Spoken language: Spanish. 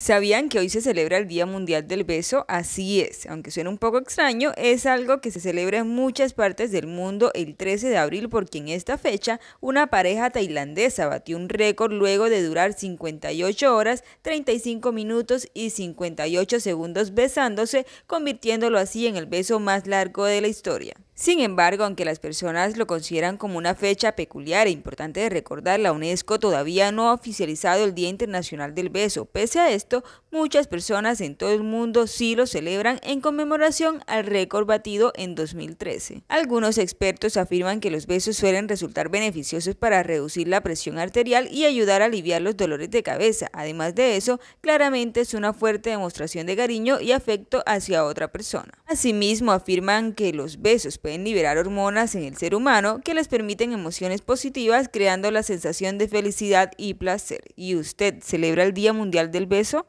¿Sabían que hoy se celebra el Día Mundial del Beso? Así es, aunque suena un poco extraño, es algo que se celebra en muchas partes del mundo el 13 de abril porque en esta fecha una pareja tailandesa batió un récord luego de durar 58 horas, 35 minutos y 58 segundos besándose, convirtiéndolo así en el beso más largo de la historia. Sin embargo, aunque las personas lo consideran como una fecha peculiar e importante de recordar, la UNESCO todavía no ha oficializado el Día Internacional del Beso. Pese a esto, muchas personas en todo el mundo sí lo celebran en conmemoración al récord batido en 2013. Algunos expertos afirman que los besos suelen resultar beneficiosos para reducir la presión arterial y ayudar a aliviar los dolores de cabeza. Además de eso, claramente es una fuerte demostración de cariño y afecto hacia otra persona. Asimismo, afirman que los besos pueden liberar hormonas en el ser humano que les permiten emociones positivas creando la sensación de felicidad y placer. ¿Y usted celebra el Día Mundial del Beso?